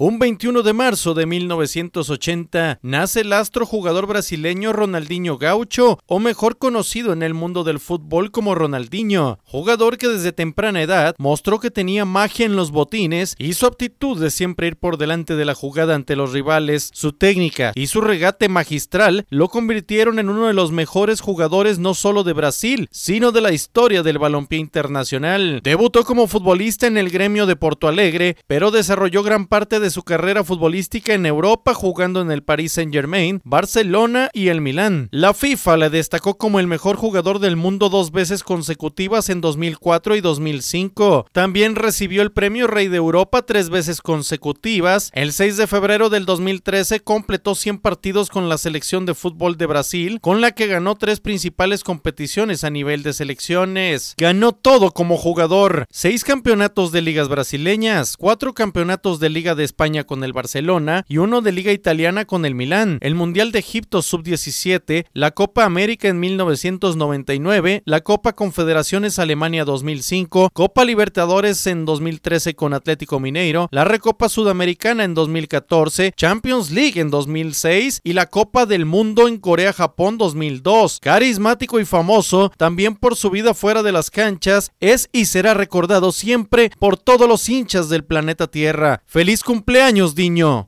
Un 21 de marzo de 1980 nace el astro jugador brasileño Ronaldinho Gaucho, o mejor conocido en el mundo del fútbol como Ronaldinho, jugador que desde temprana edad mostró que tenía magia en los botines y su aptitud de siempre ir por delante de la jugada ante los rivales, su técnica y su regate magistral lo convirtieron en uno de los mejores jugadores no solo de Brasil, sino de la historia del balompié internacional. Debutó como futbolista en el gremio de Porto Alegre, pero desarrolló gran parte de su carrera futbolística en Europa jugando en el Paris Saint-Germain, Barcelona y el Milán. La FIFA le destacó como el mejor jugador del mundo dos veces consecutivas en 2004 y 2005. También recibió el premio Rey de Europa tres veces consecutivas. El 6 de febrero del 2013 completó 100 partidos con la selección de fútbol de Brasil, con la que ganó tres principales competiciones a nivel de selecciones. Ganó todo como jugador, seis campeonatos de ligas brasileñas, cuatro campeonatos de liga de España, España con el Barcelona y uno de Liga Italiana con el Milán, el Mundial de Egipto sub-17, la Copa América en 1999, la Copa Confederaciones Alemania 2005, Copa Libertadores en 2013 con Atlético Mineiro, la Recopa Sudamericana en 2014, Champions League en 2006 y la Copa del Mundo en Corea-Japón 2002. Carismático y famoso, también por su vida fuera de las canchas, es y será recordado siempre por todos los hinchas del planeta Tierra. Feliz cumpleaños cumpleaños, diño.